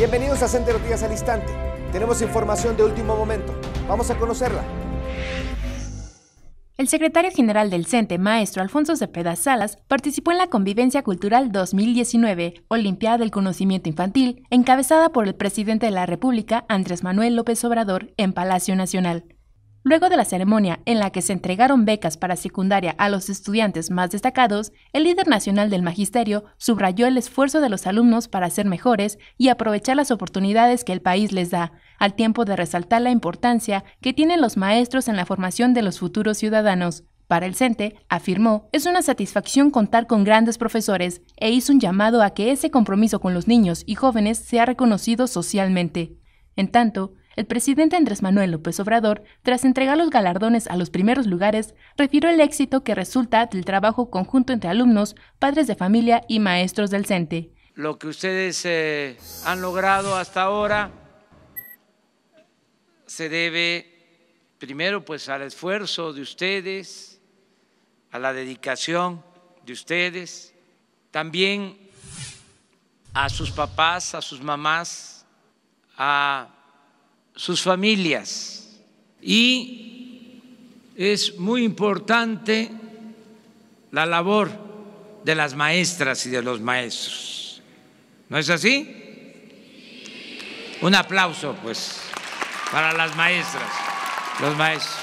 Bienvenidos a Centro Días al Instante. Tenemos información de último momento. Vamos a conocerla. El secretario general del CENTE, maestro Alfonso Cepeda Salas, participó en la Convivencia Cultural 2019, Olimpiada del Conocimiento Infantil, encabezada por el presidente de la República, Andrés Manuel López Obrador, en Palacio Nacional. Luego de la ceremonia en la que se entregaron becas para secundaria a los estudiantes más destacados, el líder nacional del magisterio subrayó el esfuerzo de los alumnos para ser mejores y aprovechar las oportunidades que el país les da, al tiempo de resaltar la importancia que tienen los maestros en la formación de los futuros ciudadanos. Para el CENTE, afirmó, es una satisfacción contar con grandes profesores e hizo un llamado a que ese compromiso con los niños y jóvenes sea reconocido socialmente. En tanto, el presidente Andrés Manuel López Obrador, tras entregar los galardones a los primeros lugares, refirió el éxito que resulta del trabajo conjunto entre alumnos, padres de familia y maestros del CENTE. Lo que ustedes eh, han logrado hasta ahora se debe primero pues al esfuerzo de ustedes, a la dedicación de ustedes, también a sus papás, a sus mamás, a sus familias. Y es muy importante la labor de las maestras y de los maestros. ¿No es así? Un aplauso, pues, para las maestras, los maestros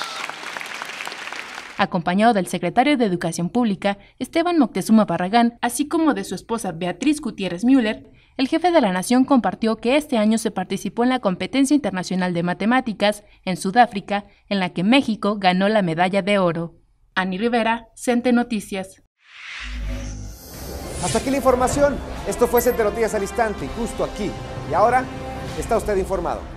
acompañado del secretario de Educación Pública, Esteban Moctezuma Barragán, así como de su esposa Beatriz Gutiérrez Müller, el jefe de la nación compartió que este año se participó en la competencia internacional de matemáticas en Sudáfrica, en la que México ganó la medalla de oro. Ani Rivera, Cente Noticias. Hasta aquí la información. Esto fue Cente Noticias al instante, justo aquí. Y ahora está usted informado.